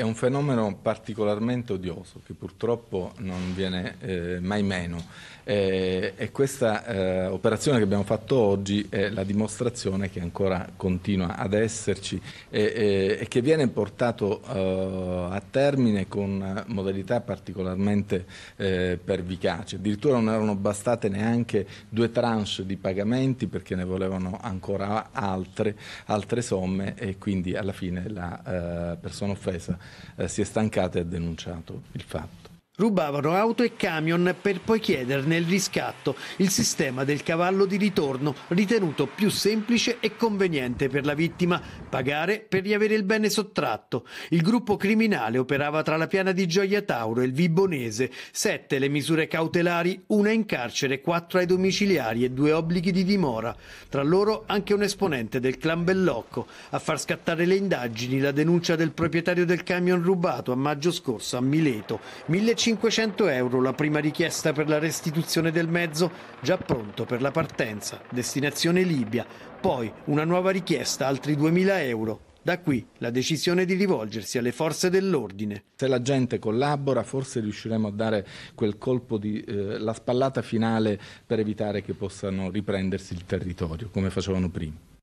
È un fenomeno particolarmente odioso che purtroppo non viene eh, mai meno eh, e questa eh, operazione che abbiamo fatto oggi è la dimostrazione che ancora continua ad esserci e, e che viene portato eh, a termine con modalità particolarmente eh, pervicaci. Addirittura non erano bastate neanche due tranche di pagamenti perché ne volevano ancora altre, altre somme e quindi alla fine la eh, persona offesa eh, si è stancata e ha denunciato il fatto. Rubavano auto e camion per poi chiederne il riscatto, il sistema del cavallo di ritorno, ritenuto più semplice e conveniente per la vittima, pagare per riavere il bene sottratto. Il gruppo criminale operava tra la piana di Gioia Tauro e il Vibonese, sette le misure cautelari, una in carcere, quattro ai domiciliari e due obblighi di dimora. Tra loro anche un esponente del clan Bellocco, a far scattare le indagini la denuncia del proprietario del camion rubato a maggio scorso a Mileto. 1500 500 euro la prima richiesta per la restituzione del mezzo, già pronto per la partenza, destinazione Libia, poi una nuova richiesta, altri 2.000 euro. Da qui la decisione di rivolgersi alle forze dell'ordine. Se la gente collabora forse riusciremo a dare quel colpo di eh, la spallata finale per evitare che possano riprendersi il territorio come facevano prima.